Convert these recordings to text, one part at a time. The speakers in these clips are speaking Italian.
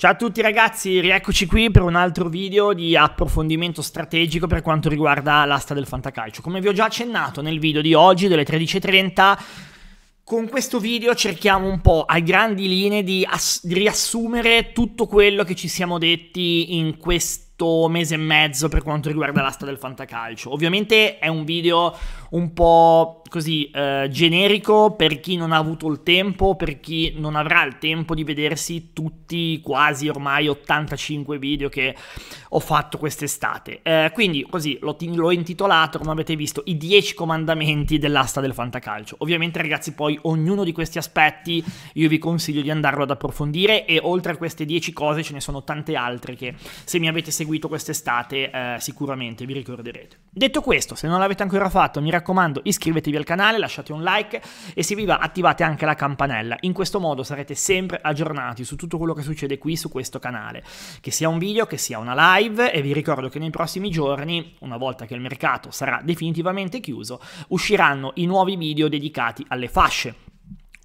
Ciao a tutti ragazzi, rieccoci qui per un altro video di approfondimento strategico per quanto riguarda l'asta del fantacalcio. Come vi ho già accennato nel video di oggi delle 13.30, con questo video cerchiamo un po' a grandi linee di, di riassumere tutto quello che ci siamo detti in questo mese e mezzo per quanto riguarda l'asta del fantacalcio. Ovviamente è un video un po' così eh, generico per chi non ha avuto il tempo, per chi non avrà il tempo di vedersi tutti quasi ormai 85 video che ho fatto quest'estate. Eh, quindi così l'ho, l'ho, intitolato, come avete visto, i 10 comandamenti dell'asta del fantacalcio. Ovviamente ragazzi poi ognuno di questi aspetti io vi consiglio di andarlo ad approfondire e oltre a queste 10 cose ce ne sono tante altre che se mi avete seguito quest'estate eh, sicuramente vi ricorderete. Detto questo, se non l'avete ancora fatto mi raccomando iscrivetevi al canale, lasciate un like e se vi va attivate anche la campanella. In questo modo sarete sempre aggiornati su tutto quello che succede qui su questo canale, che sia un video, che sia una live e vi ricordo che nei prossimi giorni, una volta che il mercato sarà definitivamente chiuso, usciranno i nuovi video dedicati alle fasce.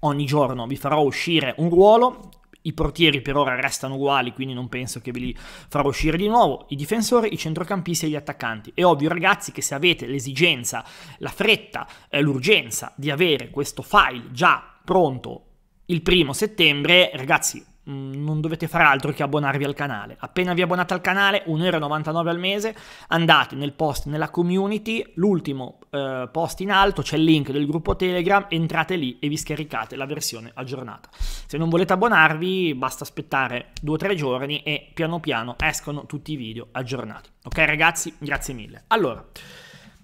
Ogni giorno vi farò uscire un ruolo i portieri per ora restano uguali, quindi non penso che ve li farò uscire di nuovo. I difensori, i centrocampisti e gli attaccanti. È ovvio, ragazzi, che se avete l'esigenza, la fretta, eh, l'urgenza di avere questo file già pronto il primo settembre, ragazzi, Mm, non dovete fare altro che abbonarvi al canale. Appena vi abbonate al canale, 1,99€ al mese, andate nel post nella community, l'ultimo eh, post in alto c'è il link del gruppo Telegram, entrate lì e vi scaricate la versione aggiornata. Se non volete abbonarvi, basta aspettare 2-3 giorni e piano piano escono tutti i video aggiornati. Ok ragazzi, grazie mille. Allora...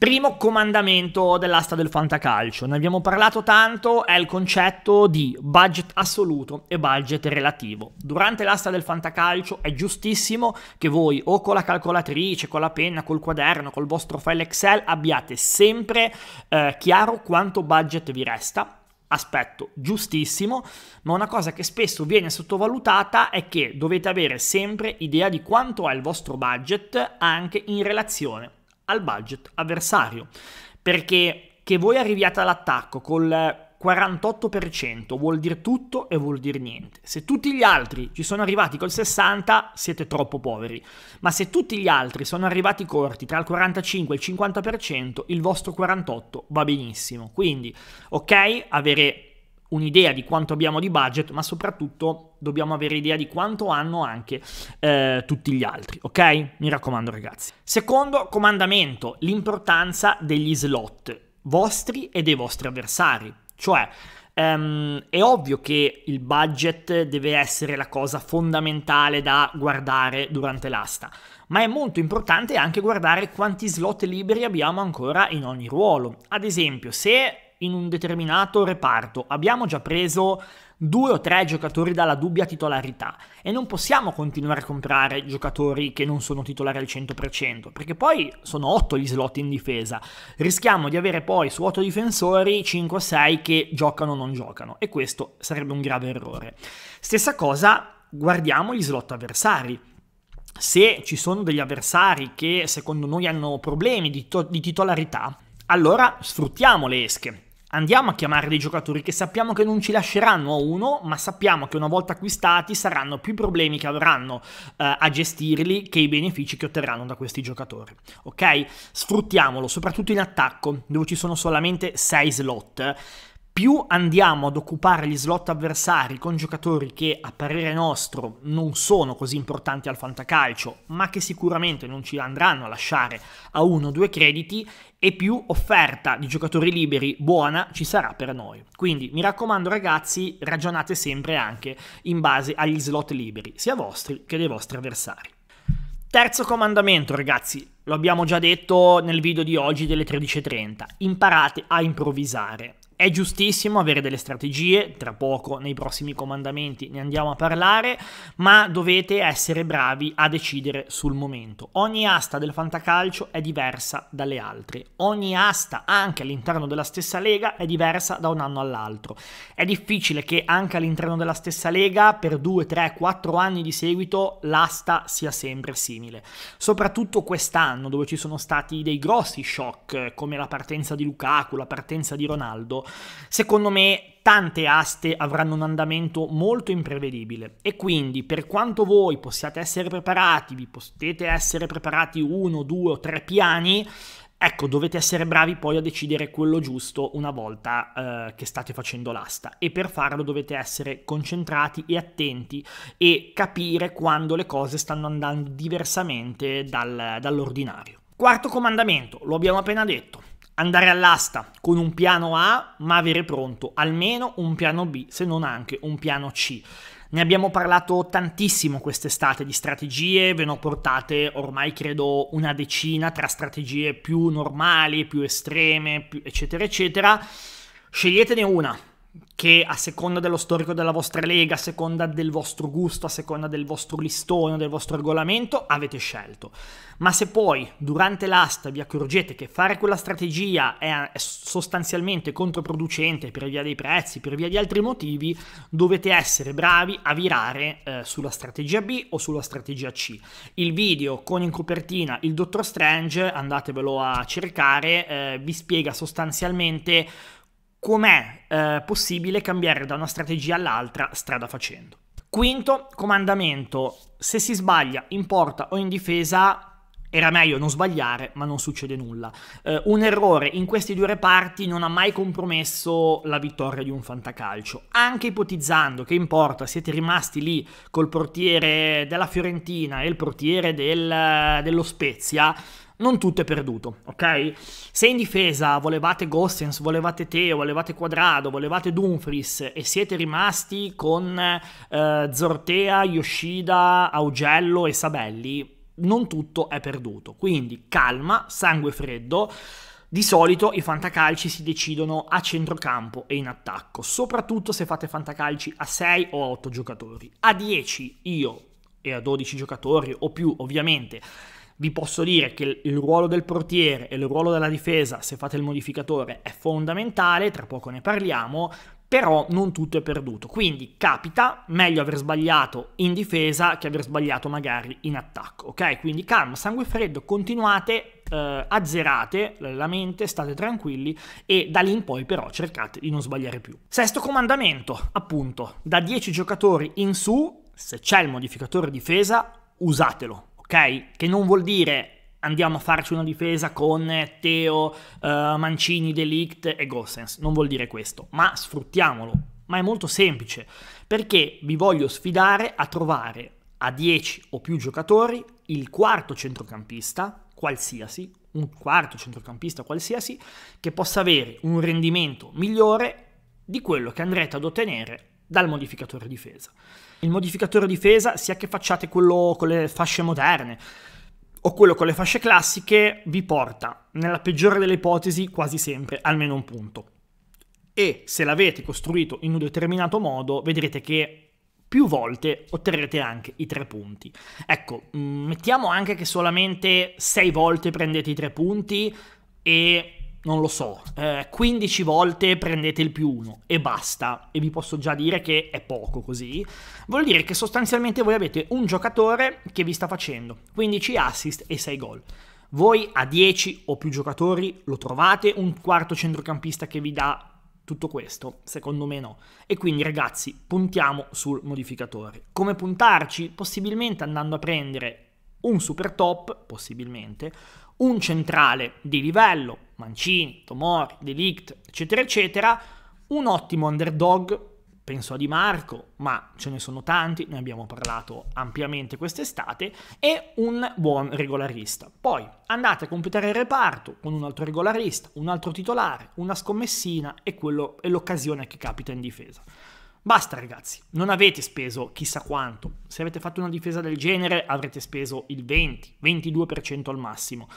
Primo comandamento dell'asta del fantacalcio, ne abbiamo parlato tanto, è il concetto di budget assoluto e budget relativo. Durante l'asta del fantacalcio è giustissimo che voi o con la calcolatrice, con la penna, col quaderno, col vostro file Excel abbiate sempre eh, chiaro quanto budget vi resta aspetto giustissimo, ma una cosa che spesso viene sottovalutata è che dovete avere sempre idea di quanto è il vostro budget anche in relazione al budget avversario. Perché che voi arriviate all'attacco col 48% vuol dire tutto e vuol dire niente. Se tutti gli altri ci sono arrivati col 60 siete troppo poveri, ma se tutti gli altri sono arrivati corti tra il 45 e il 50% il vostro 48 va benissimo. Quindi ok avere un'idea di quanto abbiamo di budget, ma soprattutto dobbiamo avere idea di quanto hanno anche eh, tutti gli altri, ok? Mi raccomando ragazzi. Secondo comandamento, l'importanza degli slot vostri e dei vostri avversari, cioè Um, è ovvio che il budget deve essere la cosa fondamentale da guardare durante l'asta, ma è molto importante anche guardare quanti slot liberi abbiamo ancora in ogni ruolo. Ad esempio, se in un determinato reparto abbiamo già preso due o tre giocatori dalla dubbia titolarità e non possiamo continuare a comprare giocatori che non sono titolari al 100% perché poi sono 8 gli slot in difesa rischiamo di avere poi su 8 difensori 5 o 6 che giocano o non giocano e questo sarebbe un grave errore stessa cosa guardiamo gli slot avversari se ci sono degli avversari che secondo noi hanno problemi di, to- di titolarità allora sfruttiamo le esche Andiamo a chiamare dei giocatori che sappiamo che non ci lasceranno a uno, ma sappiamo che una volta acquistati saranno più problemi che avranno eh, a gestirli che i benefici che otterranno da questi giocatori. Ok? Sfruttiamolo, soprattutto in attacco, dove ci sono solamente 6 slot più andiamo ad occupare gli slot avversari con giocatori che a parere nostro non sono così importanti al fantacalcio, ma che sicuramente non ci andranno a lasciare a uno o due crediti, e più offerta di giocatori liberi buona ci sarà per noi. Quindi mi raccomando ragazzi, ragionate sempre anche in base agli slot liberi, sia vostri che dei vostri avversari. Terzo comandamento ragazzi, lo abbiamo già detto nel video di oggi delle 13.30, imparate a improvvisare. È giustissimo avere delle strategie, tra poco nei prossimi comandamenti ne andiamo a parlare, ma dovete essere bravi a decidere sul momento. Ogni asta del fantacalcio è diversa dalle altre, ogni asta anche all'interno della stessa lega è diversa da un anno all'altro. È difficile che anche all'interno della stessa lega per 2, 3, 4 anni di seguito l'asta sia sempre simile. Soprattutto quest'anno dove ci sono stati dei grossi shock come la partenza di Lukaku, la partenza di Ronaldo, Secondo me tante aste avranno un andamento molto imprevedibile e quindi per quanto voi possiate essere preparati, vi potete essere preparati uno, due o tre piani, Ecco, dovete essere bravi poi a decidere quello giusto una volta eh, che state facendo l'asta e per farlo dovete essere concentrati e attenti e capire quando le cose stanno andando diversamente dal, dall'ordinario. Quarto comandamento, lo abbiamo appena detto, andare all'asta con un piano A, ma avere pronto almeno un piano B, se non anche un piano C. Ne abbiamo parlato tantissimo quest'estate di strategie, ve ne ho portate ormai credo una decina tra strategie più normali, più estreme, più eccetera eccetera. Sceglietene una, che a seconda dello storico della vostra lega, a seconda del vostro gusto, a seconda del vostro listone, del vostro regolamento, avete scelto. Ma se poi durante l'asta vi accorgete che fare quella strategia è sostanzialmente controproducente per via dei prezzi, per via di altri motivi, dovete essere bravi a virare eh, sulla strategia B o sulla strategia C. Il video con in copertina il Dottor Strange, andatevelo a cercare, eh, vi spiega sostanzialmente com'è eh, possibile cambiare da una strategia all'altra strada facendo. Quinto comandamento, se si sbaglia in porta o in difesa era meglio non sbagliare, ma non succede nulla. Eh, un errore in questi due reparti non ha mai compromesso la vittoria di un fantacalcio, anche ipotizzando che in porta siete rimasti lì col portiere della Fiorentina e il portiere del, dello Spezia non tutto è perduto, ok? Se in difesa volevate Gossens, volevate Teo, volevate Quadrado, volevate Dumfries e siete rimasti con eh, Zortea, Yoshida, Augello e Sabelli, non tutto è perduto. Quindi calma, sangue freddo. Di solito i fantacalci si decidono a centrocampo e in attacco, soprattutto se fate fantacalci a 6 o a 8 giocatori. A 10 io e a 12 giocatori o più, ovviamente vi posso dire che il ruolo del portiere e il ruolo della difesa, se fate il modificatore, è fondamentale, tra poco ne parliamo, però non tutto è perduto. Quindi capita, meglio aver sbagliato in difesa che aver sbagliato magari in attacco, ok? Quindi calma, sangue freddo, continuate, eh, azzerate la mente, state tranquilli e da lì in poi però cercate di non sbagliare più. Sesto comandamento, appunto, da 10 giocatori in su, se c'è il modificatore difesa, usatelo ok? Che non vuol dire andiamo a farci una difesa con Teo, uh, Mancini, Delict e Gossens, non vuol dire questo, ma sfruttiamolo, ma è molto semplice, perché vi voglio sfidare a trovare a 10 o più giocatori il quarto centrocampista, qualsiasi, un quarto centrocampista qualsiasi, che possa avere un rendimento migliore di quello che andrete ad ottenere dal modificatore difesa. Il modificatore difesa, sia che facciate quello con le fasce moderne o quello con le fasce classiche, vi porta, nella peggiore delle ipotesi, quasi sempre almeno un punto. E se l'avete costruito in un determinato modo, vedrete che più volte otterrete anche i tre punti. Ecco, mm, mettiamo anche che solamente sei volte prendete i tre punti e non lo so, eh, 15 volte prendete il più 1 e basta, e vi posso già dire che è poco così, vuol dire che sostanzialmente voi avete un giocatore che vi sta facendo 15 assist e 6 gol. Voi a 10 o più giocatori lo trovate un quarto centrocampista che vi dà tutto questo? Secondo me no. E quindi ragazzi, puntiamo sul modificatore. Come puntarci? Possibilmente andando a prendere un super top, possibilmente, un centrale di livello, Mancini, Tomori, Delict, eccetera, eccetera, un ottimo underdog, penso a Di Marco, ma ce ne sono tanti, ne abbiamo parlato ampiamente quest'estate, e un buon regolarista. Poi andate a completare il reparto con un altro regolarista, un altro titolare, una scommessina e, quello, e l'occasione che capita in difesa. Basta ragazzi, non avete speso chissà quanto. Se avete fatto una difesa del genere avrete speso il 20-22% al massimo.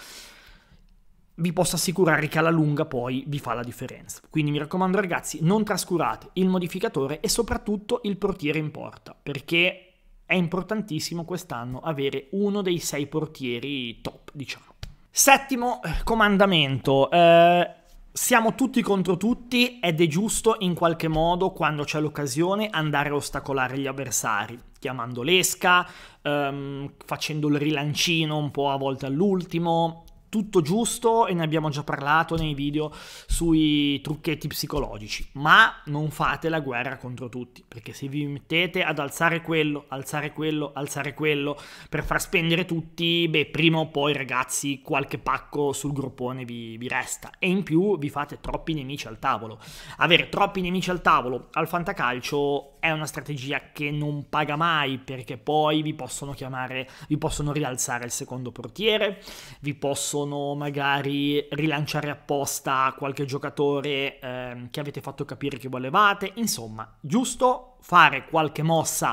Vi posso assicurare che alla lunga poi vi fa la differenza. Quindi mi raccomando ragazzi, non trascurate il modificatore e soprattutto il portiere in porta, perché è importantissimo quest'anno avere uno dei sei portieri top, diciamo. Settimo eh, comandamento. Eh siamo tutti contro tutti ed è giusto in qualche modo, quando c'è l'occasione, andare a ostacolare gli avversari, chiamando l'esca, um, facendo il rilancino un po' a volte all'ultimo, tutto giusto e ne abbiamo già parlato nei video sui trucchetti psicologici, ma non fate la guerra contro tutti, perché se vi mettete ad alzare quello, alzare quello, alzare quello, per far spendere tutti, beh, prima o poi ragazzi qualche pacco sul gruppone vi, vi resta e in più vi fate troppi nemici al tavolo. Avere troppi nemici al tavolo al fantacalcio è una strategia che non paga mai perché poi vi possono chiamare, vi possono rialzare il secondo portiere, vi possono sono magari rilanciare apposta qualche giocatore eh, che avete fatto capire che volevate, insomma, giusto fare qualche mossa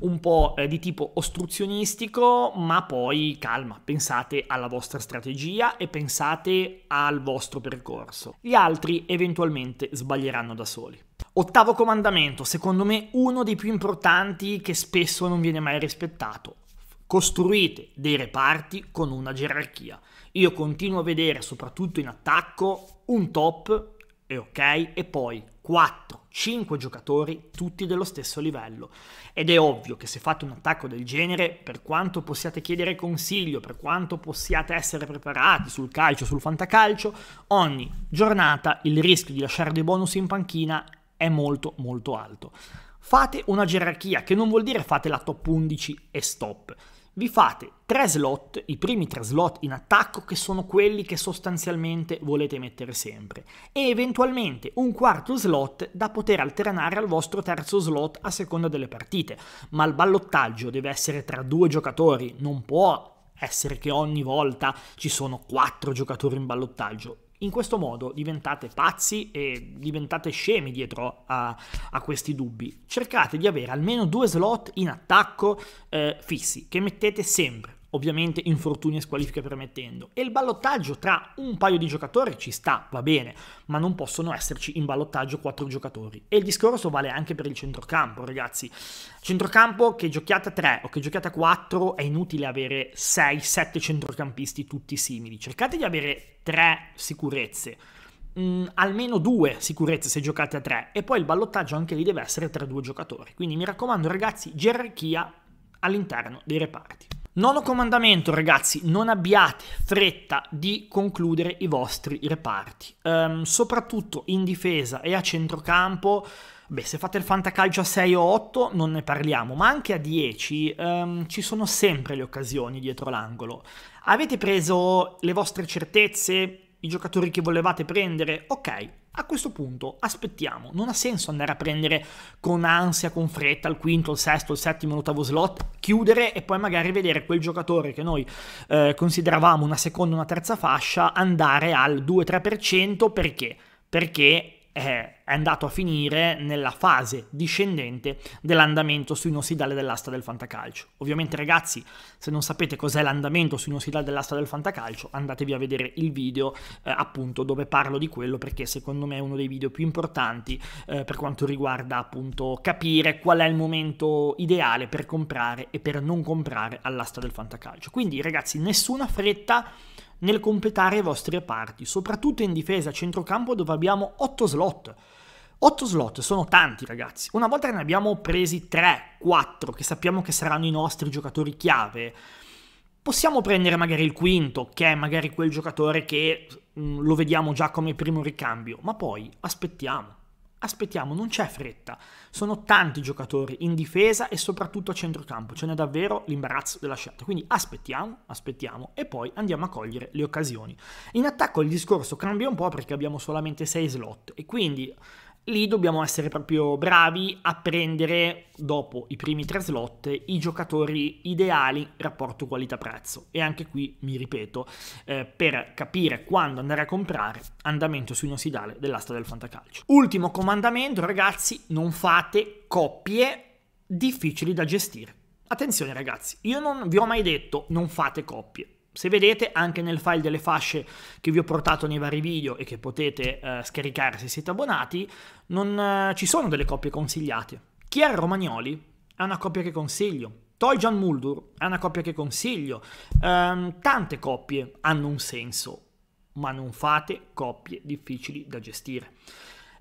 un po' eh, di tipo ostruzionistico, ma poi calma, pensate alla vostra strategia e pensate al vostro percorso. Gli altri eventualmente sbaglieranno da soli. Ottavo comandamento, secondo me uno dei più importanti che spesso non viene mai rispettato. Costruite dei reparti con una gerarchia. Io continuo a vedere, soprattutto in attacco, un top e ok, e poi 4-5 giocatori tutti dello stesso livello. Ed è ovvio che se fate un attacco del genere, per quanto possiate chiedere consiglio, per quanto possiate essere preparati sul calcio, sul fantacalcio, ogni giornata il rischio di lasciare dei bonus in panchina è molto molto alto. Fate una gerarchia, che non vuol dire fate la top 11 e stop vi fate tre slot, i primi tre slot in attacco che sono quelli che sostanzialmente volete mettere sempre e eventualmente un quarto slot da poter alternare al vostro terzo slot a seconda delle partite, ma il ballottaggio deve essere tra due giocatori, non può essere che ogni volta ci sono quattro giocatori in ballottaggio in questo modo diventate pazzi e diventate scemi dietro a, a, questi dubbi. Cercate di avere almeno due slot in attacco eh, fissi che mettete sempre ovviamente infortuni e squalifiche permettendo. E il ballottaggio tra un paio di giocatori ci sta, va bene, ma non possono esserci in ballottaggio quattro giocatori. E il discorso vale anche per il centrocampo, ragazzi. Centrocampo che giochiate a tre o che giochiate a quattro, è inutile avere sei, sette centrocampisti tutti simili. Cercate di avere tre sicurezze. Mm, almeno due sicurezze se giocate a tre e poi il ballottaggio anche lì deve essere tra due giocatori quindi mi raccomando ragazzi gerarchia all'interno dei reparti Nono comandamento, ragazzi, non abbiate fretta di concludere i vostri reparti, um, soprattutto in difesa e a centrocampo. Beh, se fate il fantacalcio a 6 o 8 non ne parliamo, ma anche a 10 um, ehm, ci sono sempre le occasioni dietro l'angolo. Avete preso le vostre certezze, i giocatori che volevate prendere? Ok, a questo punto aspettiamo, non ha senso andare a prendere con ansia, con fretta il quinto, il sesto, il settimo, l'ottavo slot, chiudere e poi magari vedere quel giocatore che noi eh, consideravamo una seconda, una terza fascia andare al 2-3% perché? Perché eh, è andato a finire nella fase discendente dell'andamento su inossidale dell'asta del fantacalcio. Ovviamente ragazzi, se non sapete cos'è l'andamento su inossidale dell'asta del fantacalcio, andatevi a vedere il video eh, appunto dove parlo di quello perché secondo me è uno dei video più importanti eh, per quanto riguarda appunto capire qual è il momento ideale per comprare e per non comprare all'asta del fantacalcio. Quindi ragazzi, nessuna fretta nel completare i vostri reparti, soprattutto in difesa a centrocampo dove abbiamo 8 slot. 8 slot sono tanti ragazzi, una volta ne abbiamo presi 3, 4 che sappiamo che saranno i nostri giocatori chiave, possiamo prendere magari il quinto, che è magari quel giocatore che mm, lo vediamo già come primo ricambio, ma poi aspettiamo Aspettiamo, non c'è fretta. Sono tanti giocatori in difesa e soprattutto a centrocampo. Ce n'è davvero l'imbarazzo della scelta. Quindi aspettiamo, aspettiamo e poi andiamo a cogliere le occasioni. In attacco il discorso cambia un po' perché abbiamo solamente 6 slot e quindi lì dobbiamo essere proprio bravi a prendere dopo i primi tre slot i giocatori ideali rapporto qualità-prezzo e anche qui mi ripeto eh, per capire quando andare a comprare andamento su sinuosidale dell'asta del fantacalcio ultimo comandamento ragazzi non fate coppie difficili da gestire attenzione ragazzi io non vi ho mai detto non fate coppie se vedete anche nel file delle fasce che vi ho portato nei vari video e che potete eh, scaricare se siete abbonati, non, eh, ci sono delle coppie consigliate. Chiara Romagnoli è una coppia che consiglio, Toyjan Muldur è una coppia che consiglio, ehm, tante coppie hanno un senso, ma non fate coppie difficili da gestire.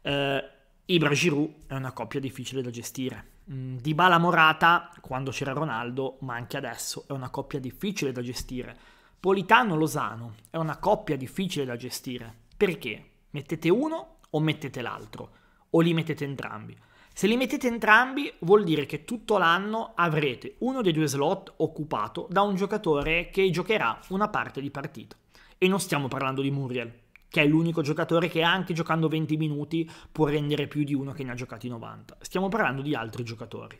Eh, Ibra Giroud è una coppia difficile da gestire. Mm, Di Bala Morata, quando c'era Ronaldo, ma anche adesso, è una coppia difficile da gestire Politano-Losano è una coppia difficile da gestire. Perché? Mettete uno o mettete l'altro? O li mettete entrambi? Se li mettete entrambi vuol dire che tutto l'anno avrete uno dei due slot occupato da un giocatore che giocherà una parte di partita. E non stiamo parlando di Muriel, che è l'unico giocatore che anche giocando 20 minuti può rendere più di uno che ne ha giocati 90. Stiamo parlando di altri giocatori.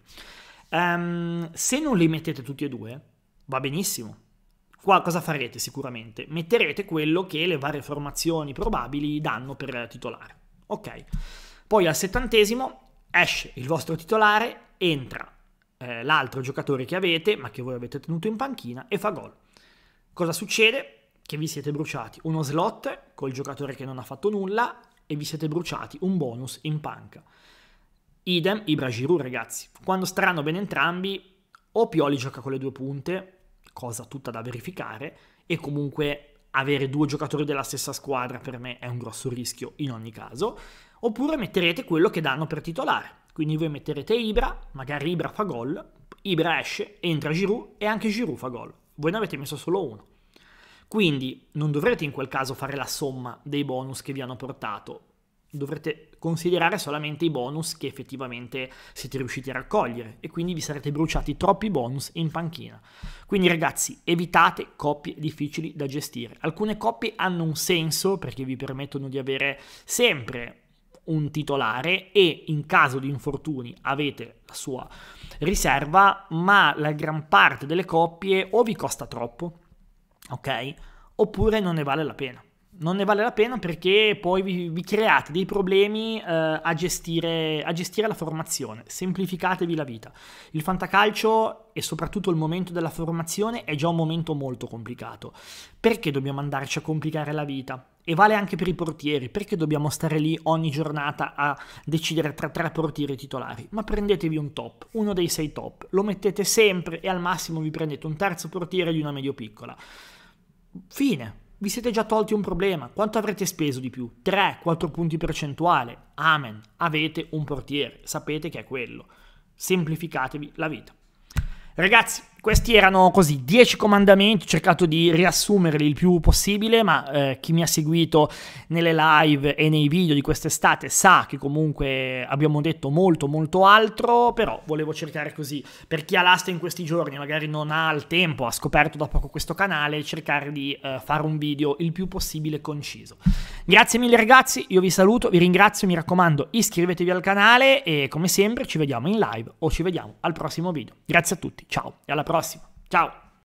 Um, se non li mettete tutti e due, va benissimo, Qua cosa farete sicuramente? Metterete quello che le varie formazioni probabili danno per titolare. Ok. Poi al settantesimo esce il vostro titolare, entra eh, l'altro giocatore che avete, ma che voi avete tenuto in panchina, e fa gol. Cosa succede? Che vi siete bruciati uno slot col giocatore che non ha fatto nulla e vi siete bruciati un bonus in panca. Idem Ibra Giroud, ragazzi. Quando staranno bene entrambi, o Pioli gioca con le due punte, cosa tutta da verificare, e comunque avere due giocatori della stessa squadra per me è un grosso rischio in ogni caso, oppure metterete quello che danno per titolare. Quindi voi metterete Ibra, magari Ibra fa gol, Ibra esce, entra Giroud e anche Giroud fa gol. Voi ne avete messo solo uno. Quindi non dovrete in quel caso fare la somma dei bonus che vi hanno portato, dovrete considerare solamente i bonus che effettivamente siete riusciti a raccogliere e quindi vi sarete bruciati troppi bonus in panchina. Quindi ragazzi, evitate coppie difficili da gestire. Alcune coppie hanno un senso perché vi permettono di avere sempre un titolare e in caso di infortuni avete la sua riserva, ma la gran parte delle coppie o vi costa troppo, ok? Oppure non ne vale la pena non ne vale la pena perché poi vi, vi create dei problemi eh, a, gestire, a, gestire, la formazione, semplificatevi la vita. Il fantacalcio e soprattutto il momento della formazione è già un momento molto complicato. Perché dobbiamo andarci a complicare la vita? E vale anche per i portieri, perché dobbiamo stare lì ogni giornata a decidere tra tre portieri titolari? Ma prendetevi un top, uno dei sei top, lo mettete sempre e al massimo vi prendete un terzo portiere di una medio piccola. Fine vi siete già tolti un problema. Quanto avrete speso di più? 3-4 punti percentuale. Amen. Avete un portiere, sapete che è quello. Semplificatevi la vita. Ragazzi, questi erano così 10 comandamenti, ho cercato di riassumerli il più possibile, ma eh, chi mi ha seguito nelle live e nei video di quest'estate sa che comunque abbiamo detto molto molto altro, però volevo cercare così, per chi ha l'asta in questi giorni, magari non ha il tempo, ha scoperto da poco questo canale, cercare di eh, fare un video il più possibile conciso. Grazie mille ragazzi, io vi saluto, vi ringrazio, mi raccomando iscrivetevi al canale e come sempre ci vediamo in live o ci vediamo al prossimo video. Grazie a tutti, ciao e alla prossima. próxima. Tchau!